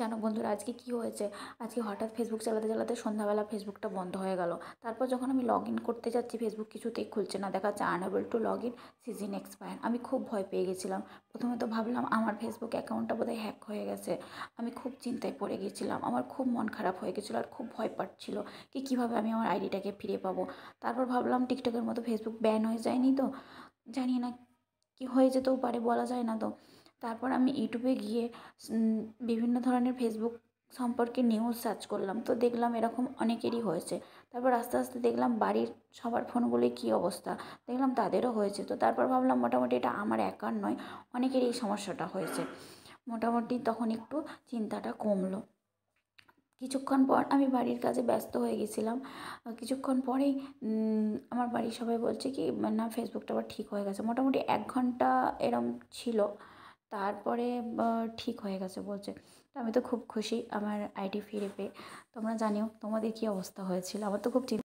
জানো বন্ধুরা আজকে কি হয়েছে আজকে হঠাৎ ফেসবুক চালাতে চালাতে সন্ধ্যাবেলা ফেসবুকটা বন্ধ হয়ে গেল তারপর যখন আমি লগ ইন করতে যাচ্ছি ফেসবুক কিছুতেই খুলছে না দেখাচ্ছে unable to log in session expire আমি খুব ভয় পেয়ে গেছিলাম প্রথমে তো ভাবলাম আমার ফেসবুক অ্যাকাউন্টটা বোধহয় হ্যাক হয়ে গেছে আমি খুব চিন্তায় পড়ে গেছিলাম আমার খুব মন খারাপ হয়ে গেছিলো আর খুব ভয় পাচ্ছিল কি কীভাবে আমি আমার আইডিটাকে ফিরে পাবো তারপর ভাবলাম টিকটকের মতো ফেসবুক ব্যান হয়ে যায়নি তো জানি না কি হয়ে যেতেও পারে বলা যায় না তো তারপর আমি ইউটিউবে গিয়ে বিভিন্ন ধরনের ফেসবুক সম্পর্কে নিউজ সার্চ করলাম তো দেখলাম এরকম অনেকেরই হয়েছে তারপর আস্তে আস্তে দেখলাম বাড়ির সবার ফোনগুলি কী অবস্থা দেখলাম তাদেরও হয়েছে তো তারপর ভাবলাম মোটামুটি এটা আমার একার নয় অনেকের এই সমস্যাটা হয়েছে মোটামুটি তখন একটু চিন্তাটা কমলো কিছুক্ষণ পর আমি বাড়ির কাজে ব্যস্ত হয়ে গেছিলাম কিছুক্ষণ পরেই আমার বাড়ির সবাই বলছে কি না ফেসবুকটা আবার ঠিক হয়ে গেছে মোটামুটি এক ঘন্টা এরম ছিল তারপরে ঠিক হয়ে গেছে বলছে আমি তো খুব খুশি আমার আইডি ফিরে পেয়ে তোমরা জানিও তোমাদের কী অবস্থা হয়েছিল আমার তো খুব চিন্তা